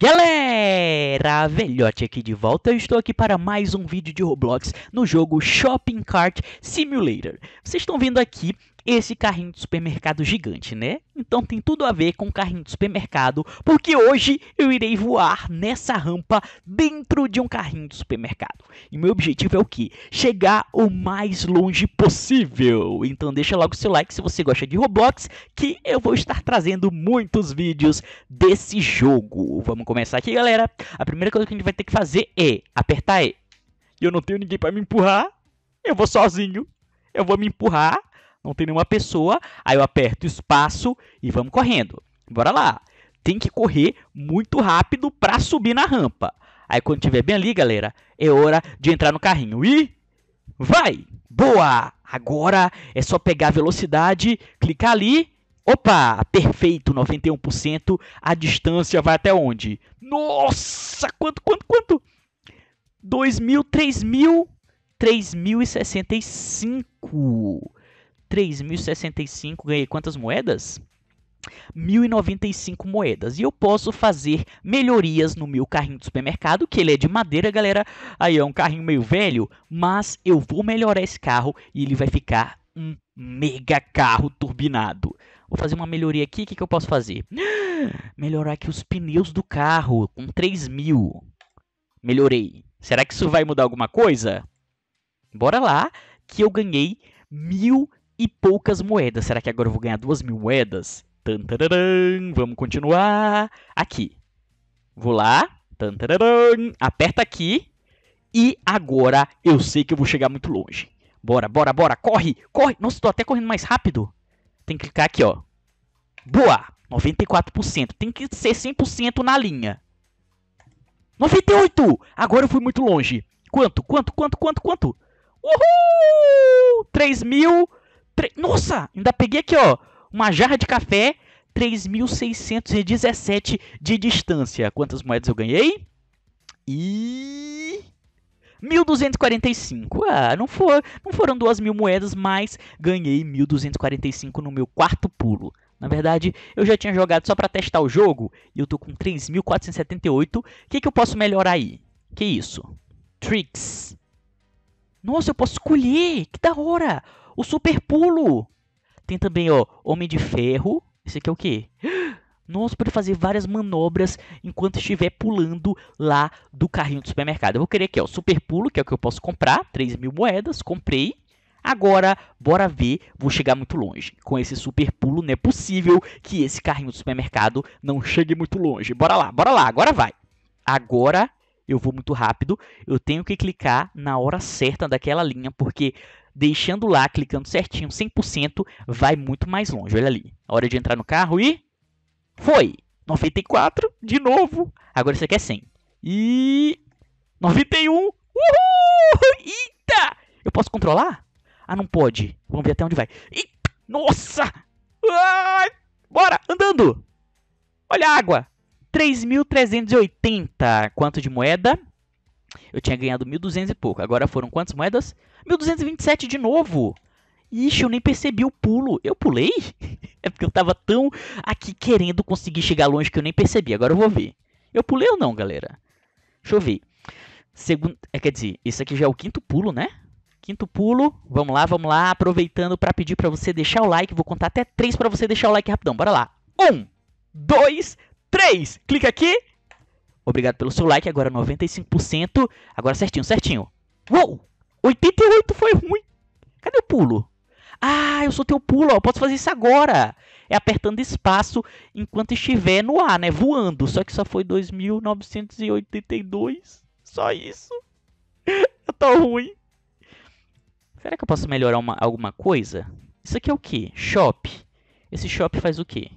Galera, velhote aqui de volta, eu estou aqui para mais um vídeo de Roblox no jogo Shopping Cart Simulator. Vocês estão vendo aqui esse carrinho de supermercado gigante, né? Então tem tudo a ver com carrinho de supermercado, porque hoje eu irei voar nessa rampa dentro de um carrinho de supermercado. E meu objetivo é o que? Chegar o mais longe possível. Então deixa logo seu like se você gosta de Roblox, que eu vou estar trazendo muitos vídeos desse jogo. Vamos começar aqui, galera. A primeira coisa que a gente vai ter que fazer é apertar E. E eu não tenho ninguém para me empurrar. Eu vou sozinho. Eu vou me empurrar não tem nenhuma pessoa. Aí eu aperto espaço e vamos correndo. Bora lá. Tem que correr muito rápido para subir na rampa. Aí quando tiver bem ali, galera, é hora de entrar no carrinho. E vai! Boa! Agora é só pegar a velocidade, clicar ali. Opa, perfeito, 91%. A distância vai até onde? Nossa, quanto, quanto, quanto? 2.000, 3.000, 3.065. 3.065, ganhei quantas moedas? 1.095 moedas. E eu posso fazer melhorias no meu carrinho do supermercado, que ele é de madeira, galera. Aí é um carrinho meio velho, mas eu vou melhorar esse carro e ele vai ficar um mega carro turbinado. Vou fazer uma melhoria aqui, o que, que eu posso fazer? Melhorar aqui os pneus do carro com 3.000. mil. Melhorei. Será que isso vai mudar alguma coisa? Bora lá, que eu ganhei 1 e poucas moedas. Será que agora eu vou ganhar duas mil moedas? Tantararam, vamos continuar. Aqui. Vou lá. Tantararam, aperta aqui. E agora eu sei que eu vou chegar muito longe. Bora, bora, bora. Corre, corre. Nossa, tô até correndo mais rápido. Tem que clicar aqui, ó. Boa! 94%. Tem que ser 100% na linha. 98! Agora eu fui muito longe. Quanto, quanto, quanto, quanto, quanto? Uhul! 3 mil... Nossa, ainda peguei aqui, ó. Uma jarra de café, 3.617 de distância. Quantas moedas eu ganhei? E... 1.245. Ah, não, for, não foram mil moedas, mas ganhei 1.245 no meu quarto pulo. Na verdade, eu já tinha jogado só para testar o jogo e eu tô com 3.478. O que, que eu posso melhorar aí? Que isso? Tricks. Nossa, eu posso escolher! Que da hora! O super pulo. Tem também, ó, Homem de Ferro. Esse aqui é o quê? Nossa, pode fazer várias manobras enquanto estiver pulando lá do carrinho do supermercado. Eu vou querer aqui, ó, super pulo, que é o que eu posso comprar. 3 mil moedas, comprei. Agora, bora ver, vou chegar muito longe. Com esse super pulo, não é possível que esse carrinho do supermercado não chegue muito longe. Bora lá, bora lá, agora vai. Agora eu vou muito rápido. Eu tenho que clicar na hora certa daquela linha, porque deixando lá, clicando certinho, 100%, vai muito mais longe. Olha ali. Hora de entrar no carro e. Foi! 94, de novo. Agora isso aqui é 100. E. 91. Uhul! Eita! Eu posso controlar? Ah, não pode. Vamos ver até onde vai. E... Nossa! Ah! Bora! Andando! Olha a água! 3.380. Quanto de moeda? Eu tinha ganhado 1.200 e pouco. Agora foram quantas moedas? 1227 de novo. Ixi, eu nem percebi o pulo. Eu pulei? É porque eu tava tão aqui querendo conseguir chegar longe que eu nem percebi. Agora eu vou ver. Eu pulei ou não, galera? Deixa eu ver. Segundo, é, quer dizer, esse aqui já é o quinto pulo, né? Quinto pulo. Vamos lá, vamos lá. Aproveitando para pedir para você deixar o like. Vou contar até três para você deixar o like rapidão. Bora lá. Um, dois, três. Clica aqui. Obrigado pelo seu like. Agora 95%. Agora certinho, certinho. Uou! 88 foi ruim. Cadê o pulo? Ah, eu sou teu pulo, ó. Posso fazer isso agora. É apertando espaço enquanto estiver no ar, né? Voando. Só que só foi 2982. Só isso. Eu tô ruim. Será que eu posso melhorar uma, alguma coisa? Isso aqui é o que? Shop. Esse shop faz o quê?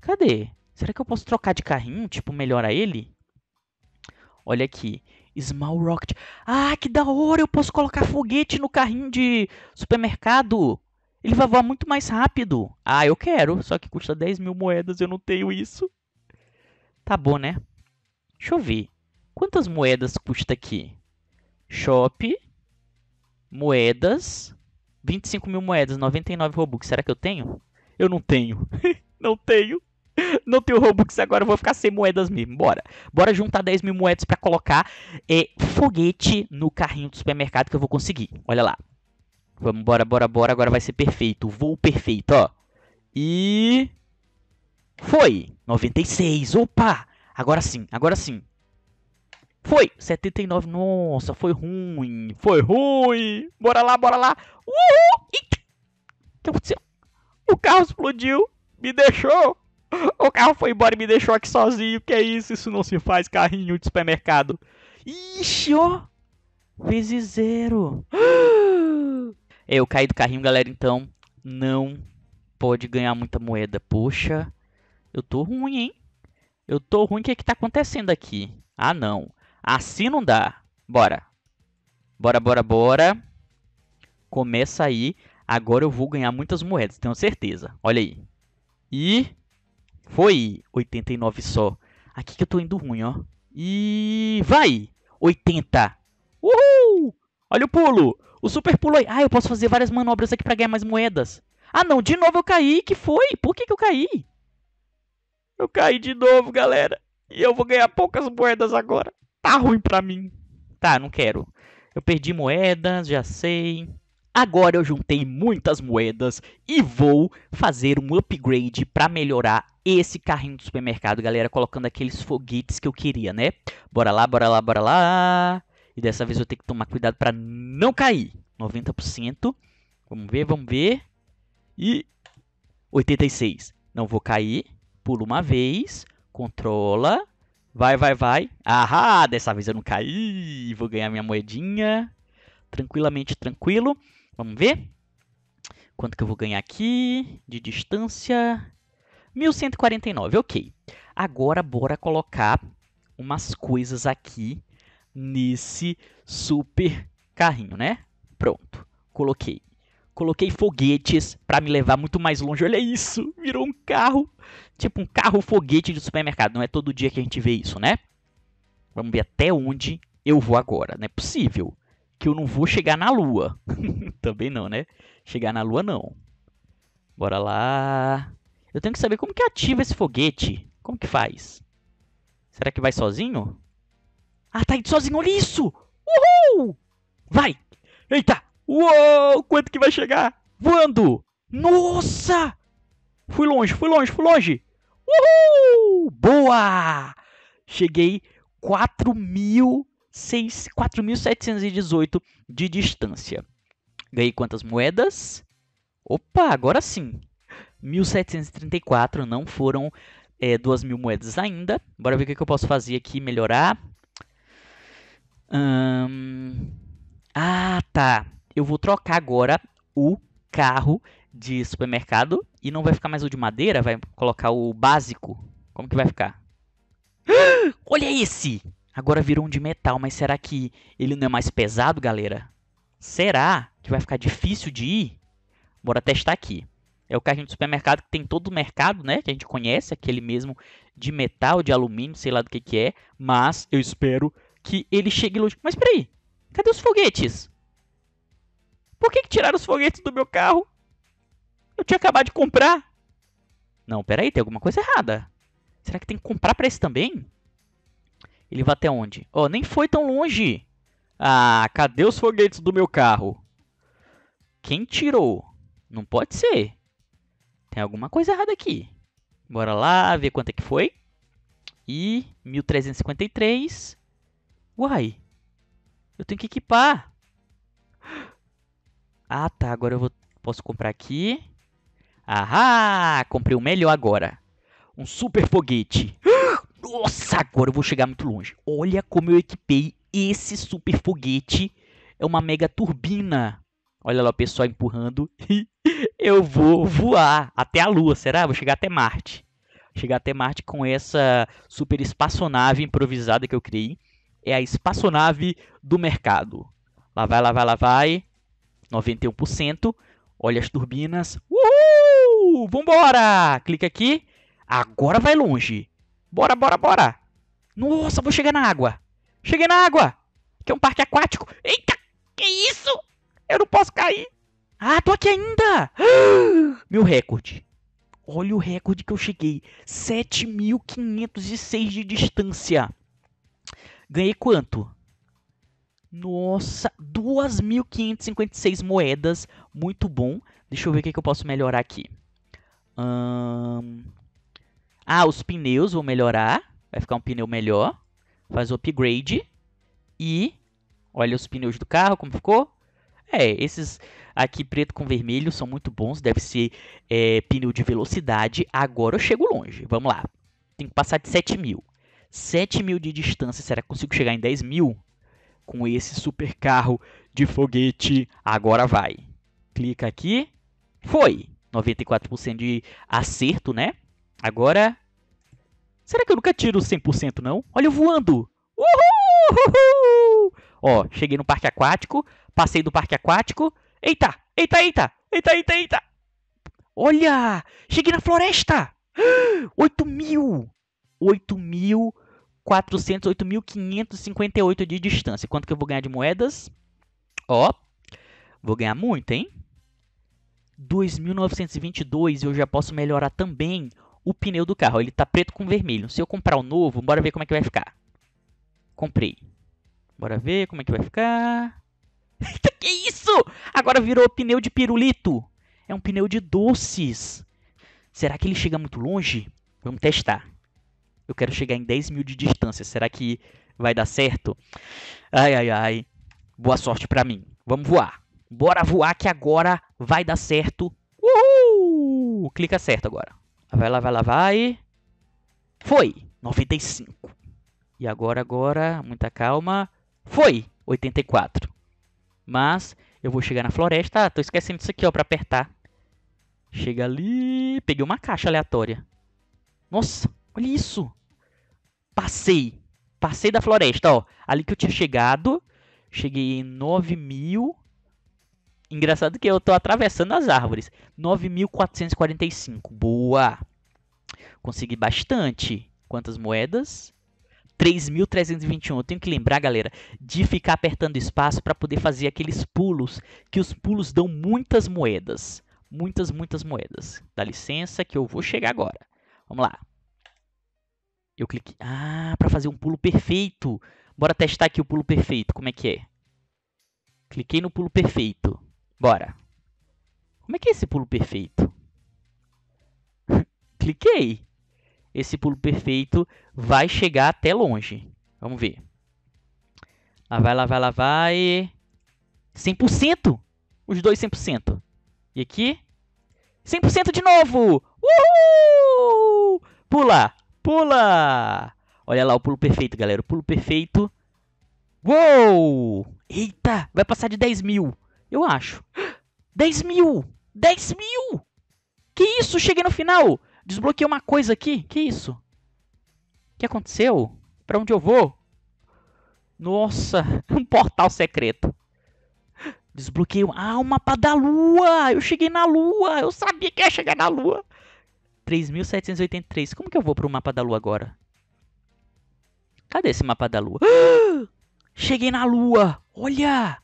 Cadê? Será que eu posso trocar de carrinho? Tipo, melhorar ele? Olha aqui. Small Rocket. Ah, que da hora! Eu posso colocar foguete no carrinho de supermercado. Ele vai voar muito mais rápido. Ah, eu quero. Só que custa 10 mil moedas. Eu não tenho isso. Tá bom, né? Deixa eu ver. Quantas moedas custa aqui? Shop. Moedas. 25 mil moedas. 99 Robux. Será que eu tenho? Eu não tenho. não tenho. Não tenho Robux agora, eu vou ficar sem moedas mesmo. Bora. Bora juntar 10 mil moedas para colocar é, foguete no carrinho do supermercado que eu vou conseguir. Olha lá. Vamos, bora, bora, bora. Agora vai ser perfeito. Voo perfeito, ó. E. Foi! 96. Opa! Agora sim, agora sim. Foi! 79. Nossa, foi ruim. Foi ruim. Bora lá, bora lá. Uhul! O que aconteceu? O carro explodiu. Me deixou. O carro foi embora e me deixou aqui sozinho. Que é isso? Isso não se faz, carrinho de supermercado. Ixi, ó. Vezes zero. Eu caí do carrinho, galera. Então, não pode ganhar muita moeda. Poxa, eu tô ruim, hein? Eu tô ruim. O que é que tá acontecendo aqui? Ah, não. Assim não dá. Bora. Bora, bora, bora. Começa aí. Agora eu vou ganhar muitas moedas, tenho certeza. Olha aí. E foi 89 só. Aqui que eu tô indo ruim, ó. E vai! 80. Uhul! Olha o pulo! O super pulo aí. Ah, eu posso fazer várias manobras aqui pra ganhar mais moedas. Ah, não. De novo eu caí. Que foi? Por que, que eu caí? Eu caí de novo, galera. E eu vou ganhar poucas moedas agora. Tá ruim pra mim. Tá, não quero. Eu perdi moedas, já sei. Agora eu juntei muitas moedas e vou fazer um upgrade para melhorar esse carrinho do supermercado, galera, colocando aqueles foguetes que eu queria, né? Bora lá, bora lá, bora lá. E dessa vez eu tenho que tomar cuidado para não cair. 90%. Vamos ver, vamos ver. E 86. Não vou cair. Pula uma vez. Controla. Vai, vai, vai. Ahá, dessa vez eu não caí. Vou ganhar minha moedinha. Tranquilamente, tranquilo. Vamos ver? Quanto que eu vou ganhar aqui de distância? 1149, ok. Agora, bora colocar umas coisas aqui nesse super carrinho, né? Pronto, coloquei. Coloquei foguetes para me levar muito mais longe. Olha isso, virou um carro. Tipo um carro foguete de supermercado. Não é todo dia que a gente vê isso, né? Vamos ver até onde eu vou agora. Não é possível que eu não vou chegar na lua. Também não, né? Chegar na lua não. Bora lá. Eu tenho que saber como que ativa esse foguete. Como que faz? Será que vai sozinho? Ah, tá indo sozinho, olha isso! Uhul! Vai! Eita! Uou! Quanto que vai chegar? Voando! Nossa! Fui longe, fui longe, fui longe! Uhul! Boa! Cheguei 4 mil 4.718 de distância. Ganhei quantas moedas? Opa, agora sim. 1.734, não foram é, 2.000 moedas ainda. Bora ver o que eu posso fazer aqui, melhorar. Hum... Ah, tá. Eu vou trocar agora o carro de supermercado e não vai ficar mais o de madeira, vai colocar o básico. Como que vai ficar? Olha esse! Agora virou um de metal, mas será que ele não é mais pesado, galera? Será que vai ficar difícil de ir? Bora testar aqui. É o carrinho do supermercado que tem todo o mercado, né? Que a gente conhece, aquele mesmo de metal, de alumínio, sei lá do que que é. Mas eu espero que ele chegue longe. Mas peraí, cadê os foguetes? Por que, que tiraram os foguetes do meu carro? Eu tinha acabado de comprar. Não, peraí, tem alguma coisa errada. Será que tem que comprar para esse também? Ele vai até onde? Ó, oh, nem foi tão longe. Ah, cadê os foguetes do meu carro? Quem tirou? Não pode ser. Tem alguma coisa errada aqui. Bora lá ver quanto é que foi. E 1353. Uai. Eu tenho que equipar. Ah, tá. Agora eu vou, posso comprar aqui. Ahá! Comprei o melhor agora. Um super foguete. nossa, agora eu vou chegar muito longe. Olha como eu equipei esse super foguete. É uma mega turbina. Olha lá o pessoal empurrando. eu vou voar até a Lua, será? Vou chegar até Marte. Chegar até Marte com essa super espaçonave improvisada que eu criei. É a espaçonave do mercado. Lá vai, lá vai, lá vai. 91%. Olha as turbinas. Uhul! Vambora! Clica aqui. Agora vai longe. Bora, bora, bora. Nossa, vou chegar na água. Cheguei na água. Que é um parque aquático. Eita, que isso? Eu não posso cair. Ah, tô aqui ainda. Meu recorde. Olha o recorde que eu cheguei. 7.506 de distância. Ganhei quanto? Nossa, 2.556 moedas. Muito bom. Deixa eu ver o que, eu posso melhorar aqui. Hum, ah, os pneus vão melhorar. Vai ficar um pneu melhor. Faz o upgrade. E olha os pneus do carro, como ficou. É, esses aqui preto com vermelho são muito bons. Deve ser é, pneu de velocidade. Agora eu chego longe. Vamos lá. Tem que passar de 7 mil. 7 mil de distância. Será que consigo chegar em 10 mil? Com esse super carro de foguete. Agora vai. Clica aqui. Foi. 94% de acerto, né? Agora. Será que eu nunca tiro 100% não? Olha eu voando! Uhul! Uhul! Ó, cheguei no parque aquático, passei do parque aquático. Eita! Eita, eita! Eita, eita, eita! Olha! Cheguei na floresta! 8 mil! 8 mil. 400, 8.558 de distância. Quanto que eu vou ganhar de moedas? Ó, vou ganhar muito, hein? 2.922 eu já posso melhorar também o pneu do carro. Ele tá preto com vermelho. Se eu comprar o um novo, bora ver como é que vai ficar. Comprei. Bora ver como é que vai ficar. que isso? Agora virou pneu de pirulito. É um pneu de doces. Será que ele chega muito longe? Vamos testar. Eu quero chegar em 10 mil de distância. Será que vai dar certo? Ai, ai, ai. Boa sorte pra mim. Vamos voar. Bora voar que agora vai dar certo. Uhul! Clica certo agora. Vai lá, vai lá, vai. Foi! 95. E agora, agora, muita calma. Foi! 84. Mas eu vou chegar na floresta. Ah, tô esquecendo disso aqui, ó, pra apertar. Chega ali. Peguei uma caixa aleatória. Nossa, olha isso. Passei. Passei da floresta, ó. Ali que eu tinha chegado. Cheguei em 9 mil. Engraçado que eu tô atravessando as árvores. 9.445. Boa! Consegui bastante. Quantas moedas? 3.321. Eu tenho que lembrar, galera, de ficar apertando espaço para poder fazer aqueles pulos, que os pulos dão muitas moedas. Muitas, muitas moedas. Dá licença que eu vou chegar agora. Vamos lá. Eu cliquei. Ah, para fazer um pulo perfeito. Bora testar aqui o pulo perfeito. Como é que é? Cliquei no pulo perfeito. Bora. Como é que é esse pulo perfeito? Cliquei. Esse pulo perfeito vai chegar até longe. Vamos ver. Lá vai, lá vai, lá vai. 100%. Os dois 100%. E aqui? 100% de novo. Uhul! Pula, pula. Olha lá o pulo perfeito, galera. O pulo perfeito. Uou! Eita, vai passar de 10 mil. Eu acho. 10 mil! 10 mil! Que isso? Cheguei no final! Desbloqueei uma coisa aqui. Que isso? O que aconteceu? Pra onde eu vou? Nossa, um portal secreto. Desbloqueei. Ah, o mapa da lua! Eu cheguei na lua! Eu sabia que ia chegar na lua! 3.783. Como que eu vou pro mapa da lua agora? Cadê esse mapa da lua? Cheguei na lua! Olha!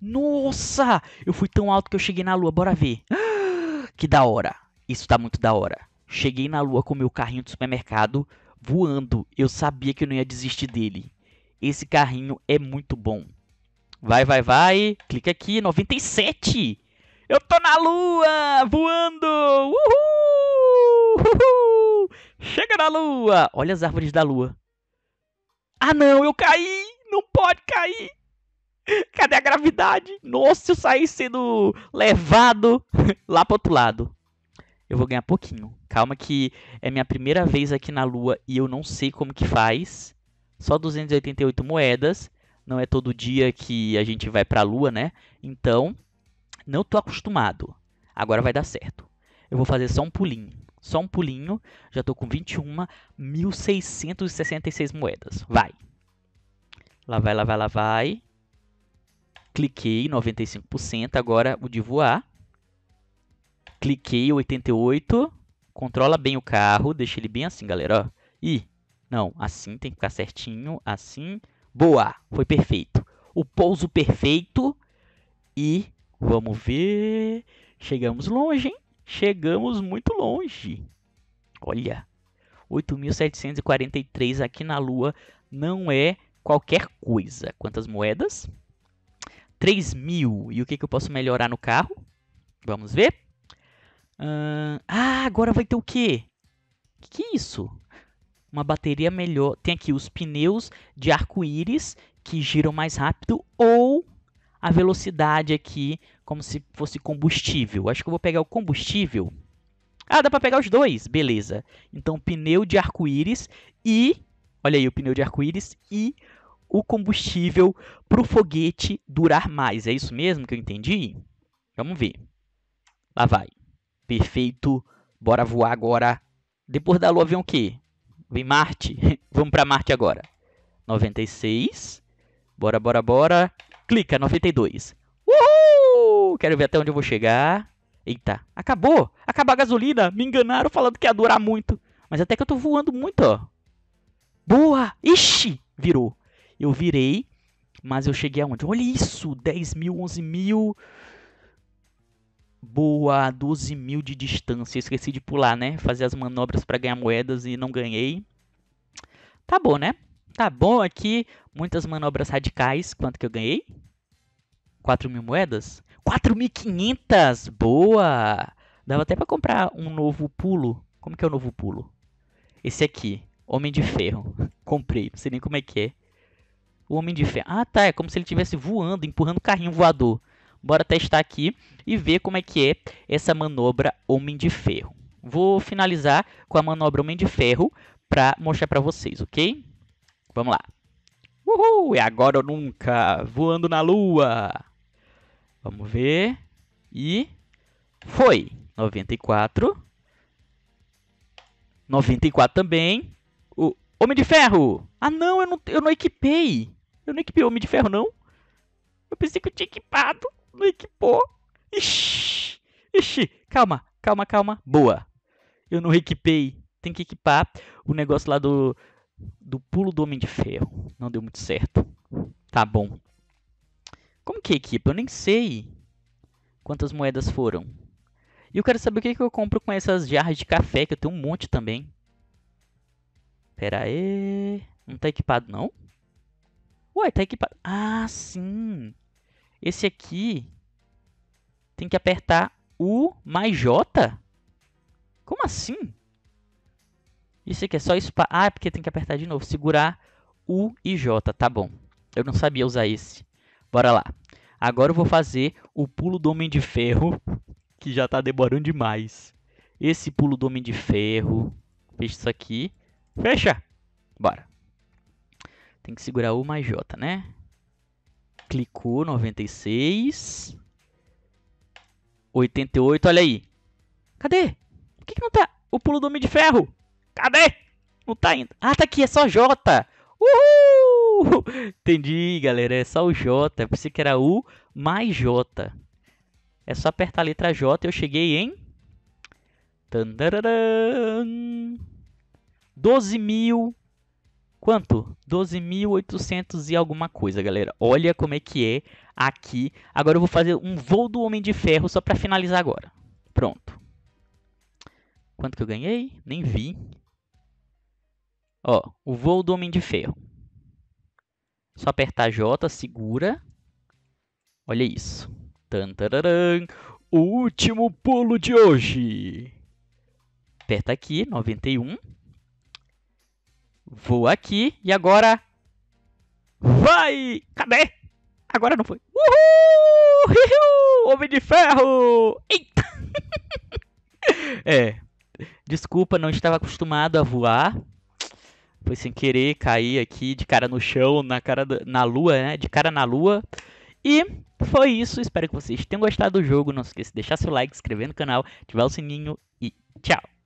Nossa! Eu fui tão alto que eu cheguei na lua, bora ver. Que da hora. Isso tá muito da hora. Cheguei na lua com meu carrinho do supermercado voando. Eu sabia que eu não ia desistir dele. Esse carrinho é muito bom. Vai, vai, vai. Clica aqui, 97. Eu tô na lua, voando. Uhul! Uhul! Chega na lua. Olha as árvores da lua. Ah, não, eu caí. Não pode cair. Cadê a gravidade? Nossa, eu saí sendo levado lá pro outro lado. Eu vou ganhar pouquinho. Calma que é minha primeira vez aqui na Lua e eu não sei como que faz. Só 288 moedas. Não é todo dia que a gente vai pra Lua, né? Então, não tô acostumado. Agora vai dar certo. Eu vou fazer só um pulinho. Só um pulinho. Já tô com 21.666 moedas. Vai. Lá vai, lá vai, lá vai cliquei 95%, agora o de voar. Cliquei 88, controla bem o carro, deixa ele bem assim, galera, ó. E não, assim tem que ficar certinho, assim. Boa, foi perfeito. O pouso perfeito e vamos ver. Chegamos longe, hein? Chegamos muito longe. Olha, 8.743 aqui na Lua não é qualquer coisa. Quantas moedas? 3 mil. E o que, que eu posso melhorar no carro? Vamos ver. Uh, ah, agora vai ter o quê? O que, que é isso? Uma bateria melhor. Tem aqui os pneus de arco-íris que giram mais rápido ou a velocidade aqui como se fosse combustível. Acho que eu vou pegar o combustível. Ah, dá para pegar os dois, beleza. Então pneu de arco-íris e olha aí o pneu de arco-íris e o combustível para o foguete durar mais. É isso mesmo que eu entendi? Vamos ver. Lá vai. Perfeito. Bora voar agora. Depois da Lua vem o quê? Vem Marte. Vamos para Marte agora. 96. Bora, bora, bora. Clica, 92. Uhul! Quero ver até onde eu vou chegar. Eita, acabou. Acabou a gasolina. Me enganaram falando que ia durar muito. Mas até que eu tô voando muito, ó. Boa! Ixi! Virou. Eu virei, mas eu cheguei aonde? Olha isso! 10 mil, 11 mil. Boa, 12 mil de distância. Esqueci de pular, né? Fazer as manobras para ganhar moedas e não ganhei. Tá bom, né? Tá bom aqui. Muitas manobras radicais. Quanto que eu ganhei? 4 mil moedas? 4.500! Boa! Dava até para comprar um novo pulo. Como que é o novo pulo? Esse aqui. Homem de Ferro. Comprei. Não sei nem como é que é. O Homem de Ferro. Ah, tá. É como se ele estivesse voando, empurrando o carrinho voador. Bora testar aqui e ver como é que é essa manobra Homem de Ferro. Vou finalizar com a manobra Homem de Ferro para mostrar para vocês, ok? Vamos lá. Uhul! É agora ou nunca! Voando na lua! Vamos ver. E foi! 94. 94 também. O Homem de Ferro! Ah, não, eu não, eu não equipei! Eu não equipei Homem de Ferro, não. Eu pensei que eu tinha equipado. Não equipou. Ixi. Ixi. Calma, calma, calma. Boa. Eu não equipei. Tem que equipar o negócio lá do, do pulo do Homem de Ferro. Não deu muito certo. Tá bom. Como que equipa? Eu nem sei quantas moedas foram. E eu quero saber o que, que eu compro com essas jarras de café, que eu tenho um monte também. Pera aí. Não tá equipado, não? Ué, tá equipado. Ah, sim. Esse aqui tem que apertar U mais J? Como assim? Isso aqui é só para. Ah, é porque tem que apertar de novo. Segurar U e J. Tá bom. Eu não sabia usar esse. Bora lá. Agora eu vou fazer o pulo do Homem de Ferro, que já tá demorando demais. Esse pulo do Homem de Ferro. Fecha isso aqui. Fecha! Bora. Tem que segurar U mais J, né? Clicou, 96. 88, olha aí. Cadê? Por que, que não tá? O pulo do Homem de Ferro. Cadê? Não tá ainda. Ah, tá aqui, é só J. Uhul! Entendi, galera. É só o J. Eu pensei que era U mais J. É só apertar a letra J. Eu cheguei em. 12.000 Quanto? 12.800 e alguma coisa, galera. Olha como é que é aqui. Agora eu vou fazer um voo do Homem de Ferro só para finalizar agora. Pronto. Quanto que eu ganhei? Nem vi. Ó, o voo do Homem de Ferro. Só apertar J, segura. Olha isso. Tantararam. O último pulo de hoje. Aperta aqui, 91. Vou aqui e agora. Vai! Cadê? Agora não foi. Uhul! Homem de ferro! Eita! é. Desculpa, não estava acostumado a voar. Foi sem querer cair aqui de cara no chão, na cara do... na lua, né? De cara na lua. E foi isso. Espero que vocês tenham gostado do jogo. Não se esqueça de deixar seu like, se inscrever no canal, ativar o sininho e tchau!